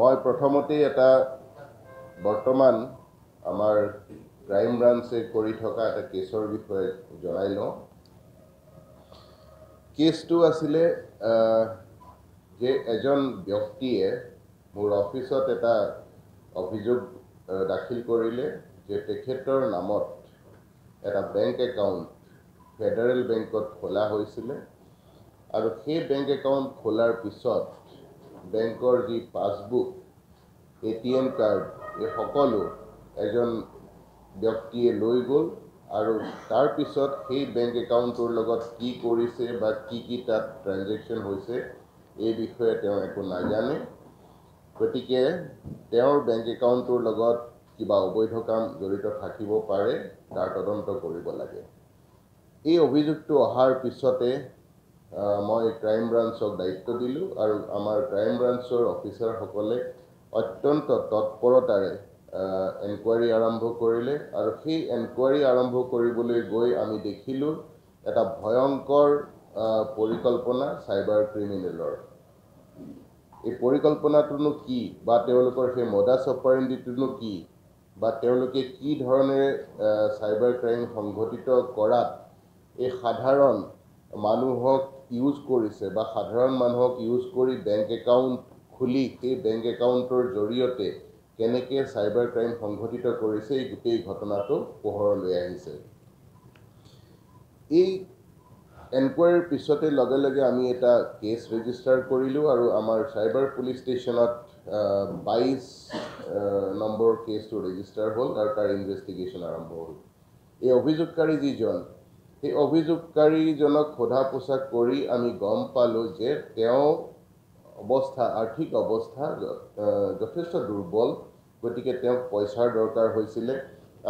মই প্ৰথমতেই এটা বৰ্তমান আমাৰ ক্ৰাইম ব্ৰাঞ্চে কৰি থকা এটা কেছৰ বিষয়ে জনাই লওঁ কেছটো আছিলে যে এজন ব্যক্তিয়ে মোৰ অফিচত এটা অভিযোগ দাখিল কৰিলে যে তেখেতৰ নামত এটা বেংক একাউণ্ট ফেডাৰেল বেংকত খোলা হৈছিলে আৰু সেই বেংক একাউণ্ট খোলাৰ পিছত বেংকৰ যি passbook A T M card এই সকলো এজন ব্যক্তিয়ে লৈ গ'ল আৰু তাৰপিছত সেই বেংক একাউণ্টটোৰ লগত কি কৰিছে বা কি কি তাত ট্ৰেঞ্জেকশ্যন হৈছে এই বিষয়ে তেওঁ একো নাজানে গতিকে তেওঁৰ বেংক একাউণ্টটোৰ লগত কিবা অবৈধ কাম জড়িত থাকিব পাৰে তাৰ তদন্ত কৰিব লাগে এই অভিযোগটো অহাৰ পিছতে মই ক্ৰাইম ব্ৰাঞ্চক দায়িত্ব দিলোঁ আৰু আমাৰ ক্ৰাইম ব্ৰাঞ্চৰ অফিচাৰসকলে অত্যন্ত তৎপৰতাৰে এনকুৱাৰী আৰম্ভ কৰিলে আৰু সেই এনকুৱাৰী আৰম্ভ কৰিবলৈ গৈ আমি দেখিলোঁ এটা ভয়ংকৰ পৰিকল্পনা চাইবাৰ ক্ৰিমিনেলৰ এই পৰিকল্পনাটোনো কি বা তেওঁলোকৰ সেই মদা অপাৰেণ্ডিটোনো কি বা তেওঁলোকে কি ধৰণেৰে চাইবাৰ ক্ৰাইম সংঘটিত কৰাত এই সাধাৰণ মানুহক ইউজ কৰিছে বা সাধাৰণ মানুহক ইউজ কৰি বেংক একাউণ্ট খুলি সেই বেংক একাউণ্টৰ জৰিয়তে কেনেকৈ চাইবাৰ ক্ৰাইম সংঘটিত কৰিছে এই গোটেই ঘটনাটো পোহৰলৈ আহিছে এই এনকুৱাৰীৰ পিছতে লগে লগে আমি এটা কেছ ৰেজিষ্টাৰ কৰিলোঁ আৰু আমাৰ চাইবাৰ পুলিচ ষ্টেচনত বাইছ নম্বৰ কেছটো ৰেজিষ্টাৰ হ'ল আৰু তাৰ ইনভেষ্টিগেশ্যন আৰম্ভ হ'ল এই অভিযোগকাৰী যিজন সেই অভিযোগকাৰীজনক সোধা পোছা কৰি আমি গম পালোঁ যে তেওঁ অৱস্থা আৰ্থিক অৱস্থা যথেষ্ট দুৰ্বল গতিকে তেওঁক পইচাৰ দৰকাৰ হৈছিলে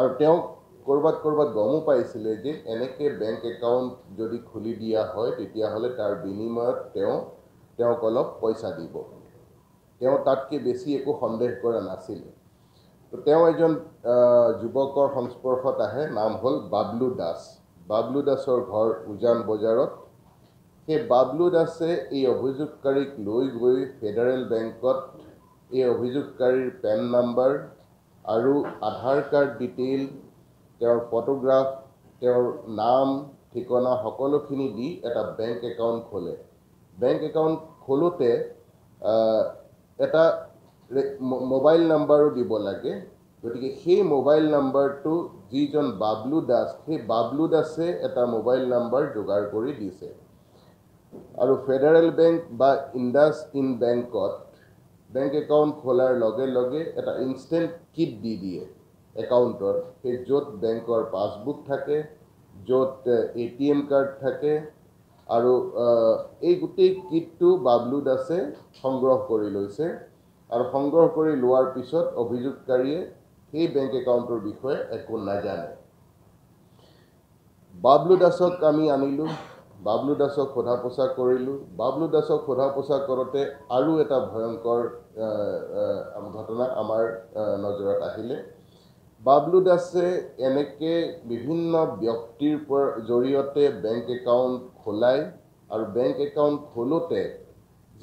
আৰু তেওঁক ক'ৰবাত ক'ৰবাত গমো পাইছিলে যে এনেকৈ বেংক একাউণ্ট যদি খুলি দিয়া হয় তেতিয়াহ'লে তাৰ বিনিময়ত তেওঁ তেওঁক অলপ পইচা দিব তেওঁ তাতকৈ বেছি একো সন্দেহ কৰা নাছিলে তো তেওঁ এজন যুৱকৰ সংস্পৰ্শত আহে নাম হ'ল বাবলু দাস বাবলু দাসৰ ঘৰ উজান বজাৰত সেই বাবলু দাসে এই অভিযোগকাৰীক লৈ গৈ ফেডাৰেল বেংকত এই অভিযোগকাৰীৰ পেন নাম্বাৰ আৰু আধাৰ কাৰ্ড ডিটেইল তেওঁৰ ফটোগ্ৰাফ তেওঁৰ নাম ঠিকনা সকলোখিনি দি এটা বেংক একাউণ্ট খোলে বেংক একাউণ্ট খোলোতে এটা মোবাইল নাম্বাৰো দিব লাগে গতিকে সেই মোবাইল নাম্বাৰটো যিজন বাবলু দাস সেই বাবলু দাসে এটা মোবাইল নাম্বাৰ যোগাৰ কৰি দিছে আৰু ফেডাৰেল বেংক বা ইণ্ডাছ ইণ্ড বেংকত বেংক একাউণ্ট খোলাৰ লগে লগে এটা ইনষ্টেণ্ট কিট দি দিয়ে একাউণ্টৰ সেই য'ত বেংকৰ পাছবুক থাকে য'ত এ টি এম কাৰ্ড থাকে আৰু এই গোটেই কিটটো বাবলু দাসে সংগ্ৰহ কৰি লৈছে আৰু সংগ্ৰহ কৰি লোৱাৰ পিছত অভিযোগকাৰীয়ে সেই বেংক একাউণ্টৰ বিষয়ে একো নাজানে বাবলু দাসক আমি আনিলোঁ বাবলু দাসক সোধা পোছা কৰিলোঁ বাবলু দাসক সোধা পোছা কৰোঁতে আৰু এটা ভয়ংকৰ ঘটনা আমাৰ নজৰত আহিলে বাবলু দাসে এনেকৈ বিভিন্ন ব্যক্তিৰ পৰা জৰিয়তে বেংক একাউণ্ট খোলায় আৰু বেংক একাউণ্ট খোলোতে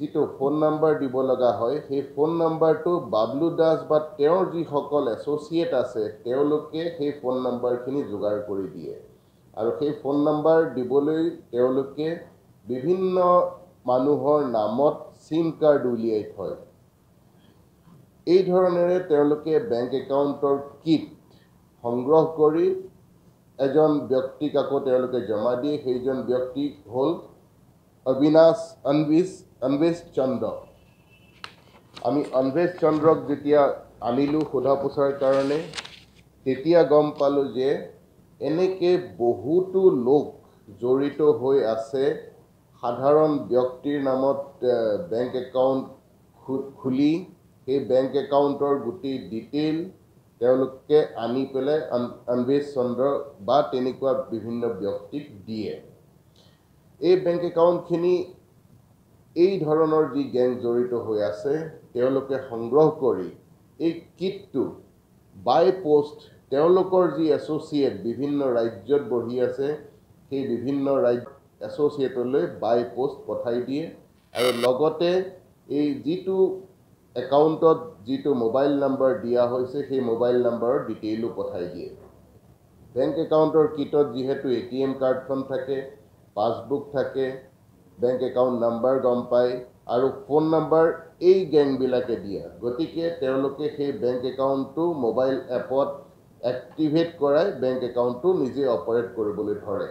যিটো ফোন নাম্বাৰ দিব লগা হয় সেই ফোন নাম্বাৰটো বাবলু দাস বা তেওঁৰ যিসকল এছ'চিয়েট আছে তেওঁলোকে সেই ফোন নাম্বাৰখিনি যোগাৰ কৰি দিয়ে আৰু সেই ফোন নাম্বাৰ দিবলৈ তেওঁলোকে বিভিন্ন মানুহৰ নামত চিম কাৰ্ড উলিয়াই থয় এই ধৰণেৰে তেওঁলোকে বেংক একাউণ্টৰ কিট সংগ্ৰহ কৰি এজন ব্যক্তিক আকৌ তেওঁলোকে জমা দিয়ে সেইজন ব্যক্তি হ'ল অবিনাশ অনবিছ অনবেশ চন্দ্ৰ আমি অনবেশ চন্দ্ৰক যেতিয়া আনিলোঁ সোধা পোছাৰ কাৰণে তেতিয়া গম পালোঁ যে এনেকৈ বহুতো লোক জড়িত হৈ আছে সাধাৰণ ব্যক্তিৰ নামত বেংক একাউণ্ট খুলি সেই বেংক একাউণ্টৰ গোটেই ডিটেইল তেওঁলোকে আনি পেলাই অনবেশ চন্দ্ৰ বা তেনেকুৱা বিভিন্ন ব্যক্তিক দিয়ে এই বেংক একাউণ্টখিনি এই ধৰণৰ যি গেং জড়িত হৈ আছে তেওঁলোকে সংগ্ৰহ কৰি এই কিটটো বাই পোষ্ট তেওঁলোকৰ যি এছ'চিয়েট বিভিন্ন ৰাজ্যত বহি আছে সেই বিভিন্ন ৰাজ্য এছ'চিয়েটলৈ বাই প'ষ্ট পঠাই দিয়ে আৰু লগতে এই যিটো একাউণ্টত যিটো মোবাইল নাম্বাৰ দিয়া হৈছে সেই মোবাইল নাম্বাৰৰ ডিটেইলো পঠাই দিয়ে বেংক একাউণ্টৰ কিটত যিহেতু এ টি এম কাৰ্ডখন থাকে পাছবুক থাকে বেংক একাউণ্ট নাম্বাৰ গম পায় আৰু ফোন নাম্বাৰ এই গেংবিলাকে দিয়ে গতিকে তেওঁলোকে সেই বেংক একাউণ্টটো মোবাইল এপত এক্টিভেট কৰাই বেংক একাউণ্টটো নিজে অপাৰেট কৰিবলৈ ধৰে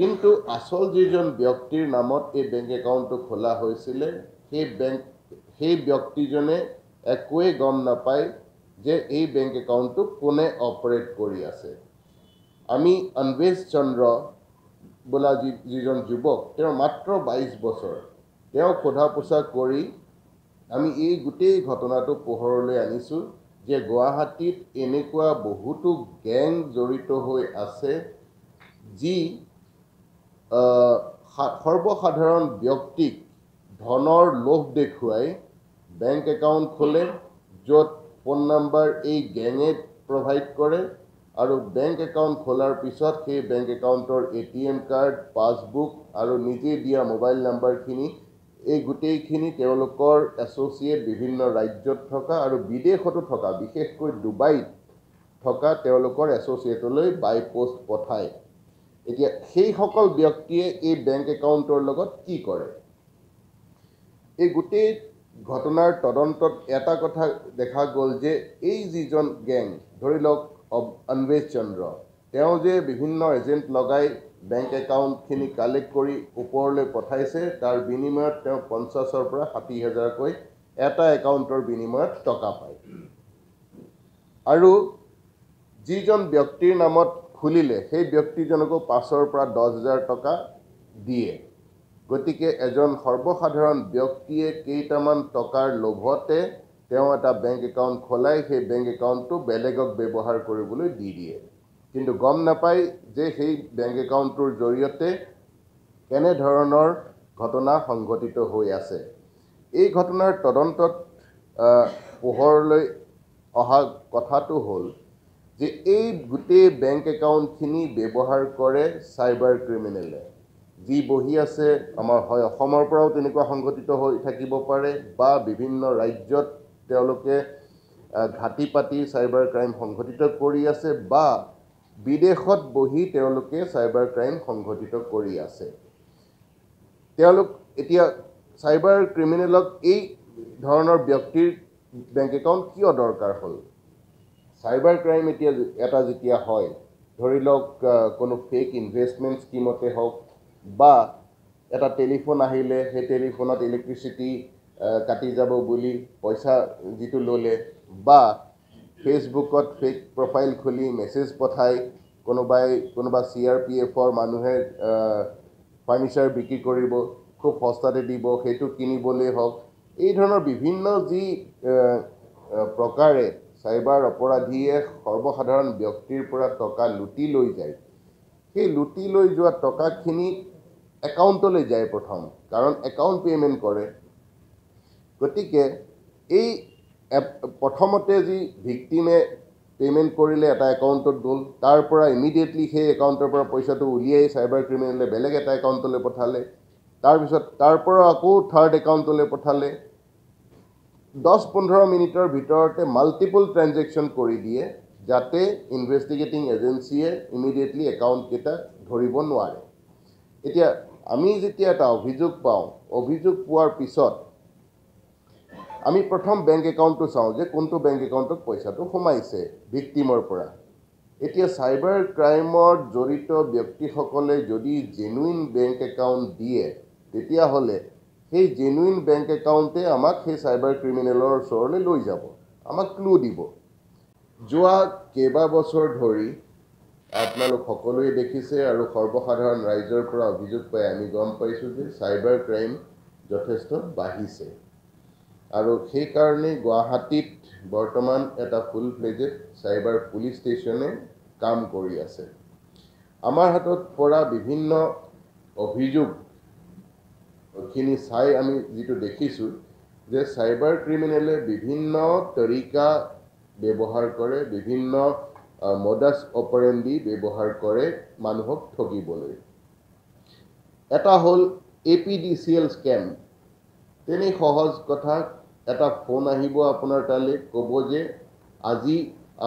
কিন্তু আচল যিজন ব্যক্তিৰ নামত এই বেংক একাউণ্টটো খোলা হৈছিলে সেই বেংক সেই ব্যক্তিজনে একোৱে গম নাপায় যে এই বেংক একাউণ্টটো কোনে অপাৰেট কৰি আছে আমি অনবেশ চন্দ্ৰ বোলা যি যিজন যুৱক তেওঁ মাত্ৰ বাইছ বছৰ তেওঁক সোধা পোছা কৰি আমি এই গোটেই ঘটনাটো পোহৰলৈ আনিছোঁ যে গুৱাহাটীত এনেকুৱা বহুতো গেং জড়িত হৈ আছে যি সৰ্বসাধাৰণ ব্যক্তিক ধনৰ লোভ দেখুৱাই বেংক একাউণ্ট খোলে য'ত ফোন নাম্বাৰ এই গেঙে প্ৰভাইড কৰে আৰু বেংক একাউণ্ট খোলাৰ পিছত সেই বেংক একাউণ্টৰ A T M card passbook আৰু নিজে দিয়া মোবাইল নাম্বাৰখিনি এই গোটেইখিনি তেওঁলোকৰ এছ'চিয়েট বিভিন্ন ৰাজ্যত থকা আৰু বিদেশতো থকা বিশেষকৈ ডুবাইত থকা তেওঁলোকৰ এছ'চিয়েটলৈ বাই পোষ্ট পঠায় এতিয়া সেইসকল ব্যক্তিয়ে এই বেংক একাউণ্টৰ লগত কি কৰে এই গোটেই ঘটনাৰ তদন্তত এটা কথা দেখা গ'ল যে এই যিজন গেং ধৰি লওক অন্বেষ চন্দ্ৰ তেওঁ যে বিভিন্ন এজেণ্ট লগাই বেংক একাউণ্টখিনি কালেক্ট কৰি ওপৰলৈ পঠাইছে তাৰ বিনিময়ত তেওঁ পঞ্চাছৰ পৰা ষাঠি হাজাৰকৈ এটা একাউণ্টৰ বিনিময়ত টকা পায় আৰু যিজন ব্যক্তিৰ নামত খুলিলে সেই ব্যক্তিজনকো পাঁচৰ পৰা দহ হাজাৰ টকা দিয়ে গতিকে এজন সৰ্বসাধাৰণ ব্যক্তিয়ে কেইটামান টকাৰ লোভতে তেওঁ এটা বেংক একাউণ্ট খোলাই সেই বেংক একাউণ্টটো বেলেগক ব্যৱহাৰ কৰিবলৈ দি দিয়ে কিন্তু গম নাপায় যে সেই বেংক একাউণ্টটোৰ জৰিয়তে কেনেধৰণৰ ঘটনা সংঘটিত হৈ আছে এই ঘটনাৰ তদন্তত পোহৰলৈ অহা কথাটো হ'ল যে এই গোটেই বেংক একাউণ্টখিনি ব্যৱহাৰ কৰে চাইবাৰ ক্ৰিমিনেলে যি বহি আছে আমাৰ হয় অসমৰ পৰাও তেনেকুৱা সংঘটিত হৈ থাকিব পাৰে বা বিভিন্ন ৰাজ্যত তেওঁলোকে ঘাটি পাতি চাইবাৰ ক্ৰাইম সংঘটিত কৰি আছে বা বিদেশত বহি তেওঁলোকে চাইবাৰ ক্ৰাইম সংঘটিত কৰি আছে তেওঁলোক এতিয়া চাইবাৰ ক্ৰিমিনেলক এই ধৰণৰ ব্যক্তিৰ বেংক একাউণ্ট কিয় দৰকাৰ হ'ল চাইবাৰ ক্ৰাইম এতিয়া এটা যেতিয়া হয় ধৰি লওক কোনো ফেক ইনভেষ্টমেণ্ট স্কীমতে হওক বা এটা টেলিফোন আহিলে সেই টেলিফোনত ইলেক্ট্ৰিচিটি কাটি যাব বুলি পইচা যিটো ল'লে বা ফেচবুকত ফেক প্ৰফাইল খুলি মেছেজ পঠাই কোনোবাই কোনোবা চি আৰ পি এফৰ মানুহে ফাৰ্নিচাৰ বিক্ৰী কৰিব খুব সস্তাতে দিব সেইটো কিনিবলৈ হওক এই ধৰণৰ বিভিন্ন যি প্ৰকাৰে চাইবাৰ অপৰাধীয়ে সৰ্বসাধাৰণ ব্যক্তিৰ পৰা টকা লুটি লৈ যায় সেই লুটি লৈ যোৱা টকাখিনি একাউণ্টলৈ যায় প্ৰথম কাৰণ একাউণ্ট পে'মেণ্ট কৰে গতিকে এই প্ৰথমতে যি ভিক্টিমে পে'মেণ্ট কৰিলে এটা একাউণ্টত গ'ল তাৰ পৰা ইমিডিয়েটলি সেই একাউণ্টৰ পৰা পইচাটো উলিয়াই চাইবাৰ ক্ৰিমিনেলে বেলেগ এটা একাউণ্টলৈ পঠালে তাৰপিছত তাৰ পৰা আকৌ থাৰ্ড একাউণ্টলৈ পঠালে দহ পোন্ধৰ মিনিটৰ ভিতৰতে মাল্টিপল ট্ৰেঞ্জেকশ্যন কৰি দিয়ে যাতে ইনভেষ্টিগেটিং এজেঞ্চিয়ে ইমিডিয়েটলি একাউণ্টকেইটা ধৰিব নোৱাৰে এতিয়া আমি যেতিয়া এটা অভিযোগ পাওঁ অভিযোগ পোৱাৰ পিছত আমি প্ৰথম বেংক একাউণ্টটো চাওঁ যে কোনটো বেংক একাউণ্টত পইচাটো সোমাইছে ভিক্টিমৰ পৰা এতিয়া চাইবাৰ ক্ৰাইমত জড়িত ব্যক্তিসকলে যদি জেনুইন বেংক একাউণ্ট দিয়ে তেতিয়াহ'লে সেই জেনুইন বেংক একাউণ্টে আমাক সেই চাইবাৰ ক্ৰিমিনেলৰ ওচৰলৈ লৈ যাব আমাক ক্লু দিব যোৱা কেইবাবছৰ ধৰি আপোনালোক সকলোৱে দেখিছে আৰু সৰ্বসাধাৰণ ৰাইজৰ পৰা অভিযোগ পাই আমি গম পাইছোঁ যে চাইবাৰ ক্ৰাইম যথেষ্ট বাঢ়িছে আৰু সেইকাৰণেই গুৱাহাটীত বৰ্তমান এটা ফুল ফ্লেজেড চাইবাৰ পুলিচ ষ্টেচনে কাম কৰি আছে আমাৰ হাতত পৰা বিভিন্ন অভিযোগখিনি চাই আমি যিটো দেখিছোঁ যে চাইবাৰ ক্ৰিমিনেলে বিভিন্ন তৰিকা ব্যৱহাৰ কৰে বিভিন্ন মডাছ অপাৰেণ্ডি ব্যৱহাৰ কৰে মানুহক ঠগিবলৈ এটা হ'ল A P D C L scam তেনেই সহজ কথা এটা ফোন আহিব আপোনাৰ তালৈ ক'ব যে আজি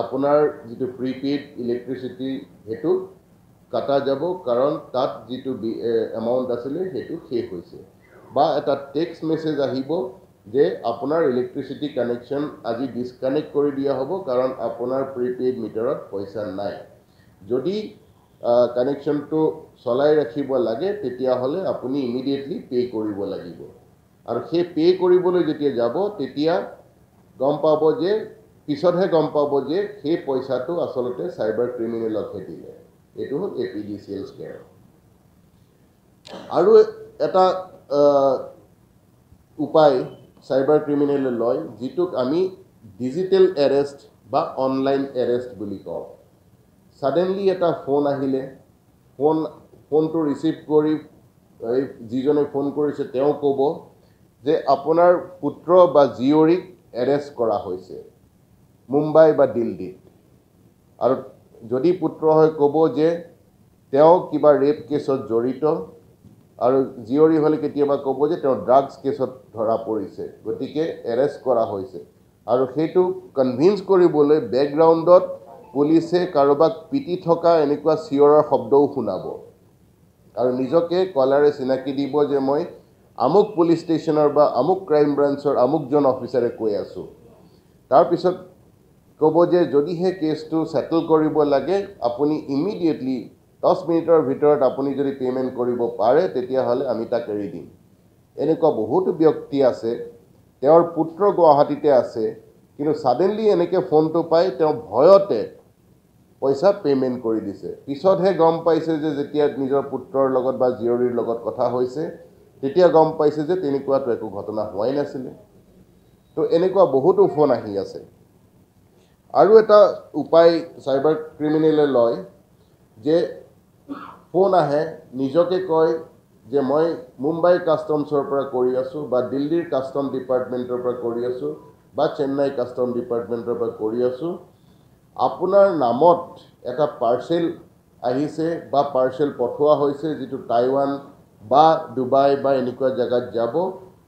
আপোনাৰ যিটো প্ৰিপেইড ইলেক্ট্ৰিচিটি সেইটো কটা যাব কাৰণ তাত যিটো এমাউণ্ট আছিলে সেইটো শেষ হৈছে বা এটা টেক্স মেছেজ আহিব যে আপোনাৰ ইলেক্ট্ৰিচিটি কানেকশ্যন আজি ডিছকানেক্ট কৰি দিয়া হ'ব কাৰণ আপোনাৰ প্ৰিপেইড মিটাৰত পইচা নাই যদি কানেকশ্যনটো চলাই ৰাখিব লাগে তেতিয়াহ'লে আপুনি ইমিডিয়েটলি পে' কৰিব লাগিব আৰু সেই পে' কৰিবলৈ যেতিয়া যাব তেতিয়া গম পাব যে পিছতহে গম পাব যে সেই পইচাটো আচলতে চাইবাৰ ক্ৰিমিনেলকহে দিলে এইটো হ'ল A P D C L scam আৰু এটা উপায় চাইবাৰ ক্ৰিমিনেলে লয় যিটোক আমি ডিজিটেল এৰেষ্ট বা অনলাইন এৰেষ্ট বুলি কওঁ ছাডেনলি এটা ফোন আহিলে ফোন ফোনটো ৰিচিভ কৰি যিজনে ফোন কৰিছে তেওঁ ক'ব যে আপোনাৰ পুত্ৰ বা জীয়ৰীক এৰেষ্ট কৰা হৈছে মুম্বাই বা দিল্লীত আৰু যদি পুত্ৰ হয় ক'ব যে তেওঁ কিবা ৰেপ কেছত জড়িত আৰু জীয়ৰী হ'লে কেতিয়াবা ক'ব যে তেওঁ ড্ৰাগছ কেছত ধৰা পৰিছে গতিকে এৰেষ্ট কৰা হৈছে আৰু সেইটো কনভিন্স কৰিবলৈ বেকগ্ৰাউণ্ডত পুলিচে কাৰোবাক পিটি থকা এনেকুৱা চিঞৰৰ শব্দও শুনাব আৰু নিজকে কলাৰে চিনাকি দিব যে মই আমুক পুলিচ ষ্টেচনৰ বা আমুক ক্ৰাইম ব্ৰাঞ্চৰ আমুকজন অফিচাৰে কৈ আছোঁ তাৰপিছত ক'ব যে যদিহে কেছটো ছেটল কৰিব লাগে আপুনি ইমিডিয়েটলি দহ মিনিটৰ ভিতৰত আপুনি যদি পে'মেণ্ট কৰিব পাৰে তেতিয়াহ'লে আমি তাক এৰি দিম এনেকুৱা বহুতো ব্যক্তি আছে তেওঁৰ পুত্ৰ গুৱাহাটীতে আছে কিন্তু ছাডেনলি এনেকৈ ফোনটো পাই তেওঁ ভয়তে পইচা পে'মেণ্ট কৰি দিছে পিছতহে গম পাইছে যে যেতিয়া নিজৰ পুত্ৰৰ লগত বা জীয়ৰীৰ লগত কথা হৈছে তেতিয়া গম পাইছে যে তেনেকুৱাতো একো ঘটনা হোৱাই নাছিলে তো এনেকুৱা বহুতো ফোন আহি আছে আৰু এটা উপায় চাইবাৰ ক্ৰিমিনেলে লয় যে ফোন আহে নিজকে কয় যে মই মুম্বাই কাষ্টমছৰ পৰা কৰি আছোঁ বা দিল্লীৰ কাষ্টম ডিপাৰ্টমেণ্টৰ পৰা কৰি আছোঁ বা চেন্নাই কাষ্টম ডিপাৰ্টমেণ্টৰ পৰা কৰি আছোঁ আপোনাৰ নামত এটা পাৰ্চেল আহিছে বা পাৰ্চেল পঠোৱা হৈছে যিটো টাইৱান বা ডুবাই বা এনেকুৱা জেগাত যাব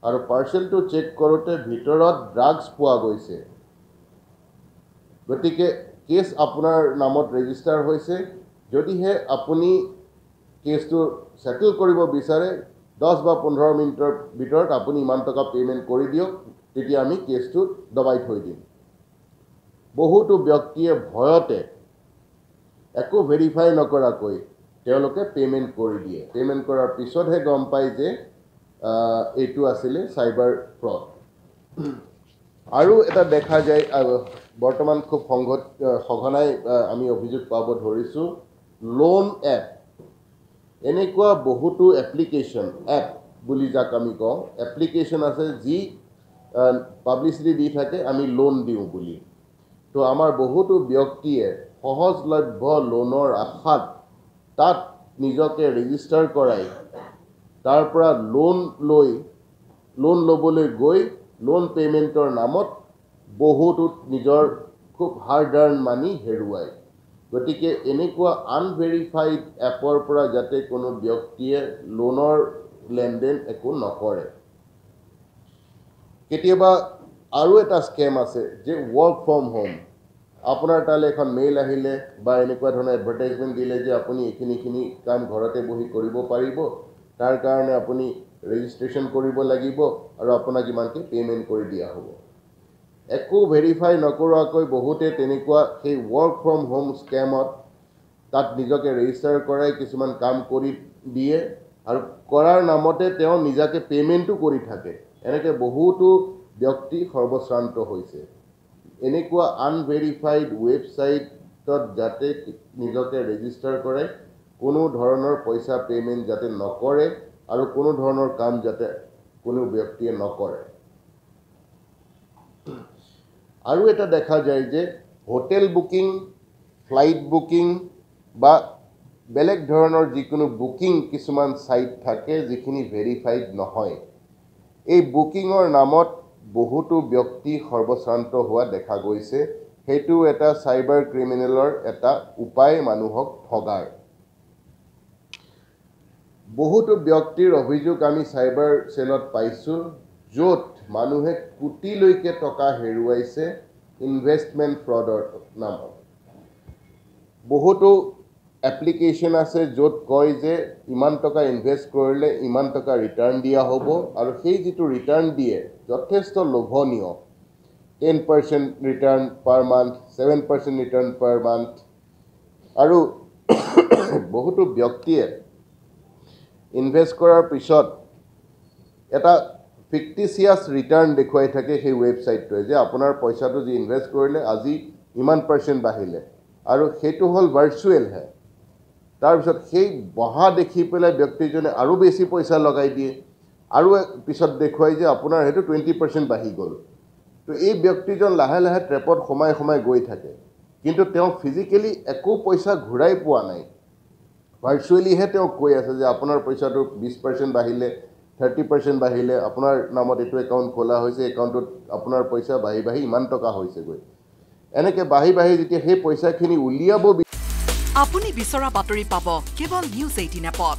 আৰু পাৰ্চেলটো চেক কৰোঁতে ভিতৰত ড্ৰাগছ পোৱা গৈছে গতিকে কেছ আপোনাৰ নামত ৰেজিষ্টাৰ হৈছে যদিহে আপুনি কেচটো ছেটেল কৰিব বিচাৰে দহ বা পোন্ধৰ মিনিটৰ ভিতৰত আপুনি ইমান টকা পে'মেণ্ট কৰি দিয়ক তেতিয়া আমি কেচটো দবাই থৈ দিম বহুতো ব্যক্তিয়ে ভয়তে একো ভেৰিফাই নকৰাকৈ তেওঁলোকে পে'মেণ্ট কৰি দিয়ে পে'মেণ্ট কৰাৰ পিছতহে গম পায় যে এইটো আছিলে চাইবাৰ ফ্ৰড আৰু এটা দেখা যায় বৰ্তমান খুব সংঘত সঘনাই আমি অভিযোগ পাব ধৰিছোঁ লোন এপ এনেকুৱা বহুতো এপ্লিকেশ্যন এপ বুলি যাক আমি কওঁ এপ্লিকেশ্যন আছে যি পাব্লিচিটি দি থাকে আমি লোন দিওঁ বুলি ত' আমাৰ বহুতো ব্যক্তিয়ে সহজলভ্য লোনৰ আশাত তাত নিজকে ৰেজিষ্টাৰ কৰাই তাৰ পৰা লোন লৈ লোন ল'বলৈ গৈ লোন পে'মেণ্টৰ নামত বহুতো নিজৰ খুব হাৰ্ড আৰ্ণ মানি হেৰুৱায় গতিকে এনেকুৱা আনভেৰিফাইড এপৰ পৰা যাতে কোনো ব্যক্তিয়ে লোনৰ লেনদেন একো নকৰে কেতিয়াবা আৰু এটা স্কেম আছে যে ৱৰ্ক ফ্ৰম হোম আপোনাৰ তালৈ এখন মেইল আহিলে বা এনেকুৱা ধৰণৰ এডভাৰটাইজমেণ্ট দিলে যে আপুনি এইখিনিখিনি কাম ঘৰতে বহি কৰিব পাৰিব তাৰ কাৰণে আপুনি ৰেজিষ্ট্ৰেশ্যন কৰিব লাগিব আৰু আপোনাক ইমানকৈ পে'মেণ্ট কৰি দিয়া হ'ব একো ভেৰিফাই নকৰোৱাকৈ বহুতে তেনেকুৱা সেই ৱৰ্ক ফ্ৰম হোম স্কেমত তাত নিজকে ৰেজিষ্টাৰ কৰাই কিছুমান কাম কৰি দিয়ে আৰু কৰাৰ নামতে তেওঁ নিজাকৈ পে'মেণ্টো কৰি থাকে এনেকৈ বহুতো ব্যক্তি সৰ্বশ্ৰান্ত হৈছে এনেকুৱা আনভেৰিফাইড ৱেবছাইটত যাতে নিজকে ৰেজিষ্টাৰ কৰে কোনো ধৰণৰ পইচা পে'মেণ্ট যাতে নকৰে আৰু কোনো ধৰণৰ কাম যাতে কোনো ব্যক্তিয়ে নকৰে আৰু এটা দেখা যায় যে হোটেল বুকিং ফ্লাইট বুকিং বা বেলেগ ধৰণৰ যিকোনো বুকিং কিছুমান ছাইট থাকে যিখিনি ভেৰিফাইড নহয় এই বুকিঙৰ নামত বহুতো ব্যক্তি সৰ্বশ্ৰান্ত হোৱা দেখা গৈছে সেইটো এটা চাইবাৰ ক্ৰিমিনেলৰ এটা উপায় মানুহক ঠগাৰ বহুতো ব্যক্তিৰ অভিযোগ আমি চাইবাৰ চেলত পাইছোঁ য'ত মানুহে কোটিলৈকে টকা হেৰুৱাইছে ইনভেষ্টমেণ্ট ফ্ৰডৰ নামত বহুতো এপ্লিকেশ্যন আছে য'ত কয় যে ইমান টকা ইনভেষ্ট কৰিলে ইমান টকা ৰিটাৰ্ণ দিয়া হ'ব আৰু সেই যিটো ৰিটাৰ্ণ দিয়ে যথেষ্ট লোভনীয় ten percent return per month seven percent return per month আৰু বহুতো ব্যক্তিয়ে ইনভেষ্ট কৰাৰ পিছত এটা ফিক্টিচিয়াছ ৰিটাৰ্ণ দেখুৱাই থাকে সেই ৱেবছাইটটোৱে যে আপোনাৰ পইচাটো যি ইনভেষ্ট কৰিলে আজি ইমান পাৰ্চেণ্ট বাঢ়িলে আৰু সেইটো হ'ল ভাৰ্চুৱেলহে তাৰপিছত সেই বহা দেখি পেলাই ব্যক্তিজনে আৰু বেছি পইচা লগাই দিয়ে আৰু পিছত দেখুৱাই যে আপোনাৰ সেইটো টুৱেণ্টি পাৰ্চেণ্ট বাঢ়ি গ'ল তো এই ব্যক্তিজন লাহে লাহে ট্ৰেপত সোমাই সোমাই গৈ থাকে কিন্তু তেওঁ ফিজিকেলি একো পইচা ঘূৰাই পোৱা নাই ভাৰ্চুৱেলিহে তেওঁক কৈ আছে যে আপোনাৰ পইচাটো বিছ পাৰ্চেণ্ট বাঢ়িলে থাৰ্টি পাৰ্চেণ্ট বাঢ়িলে আপোনাৰ নামত এইটো একাউণ্ট খোলা হৈছে একাউণ্টত আপোনাৰ পইচা বাঢ়ি বাঢ়ি ইমান টকা হৈছেগৈ এনেকৈ বাঢ়ি বাঢ়ি যেতিয়া সেই পইচাখিনি উলিয়াব আপুনি বিচৰা বাতৰি পাব কেৱল নিউজ এইটিন এপত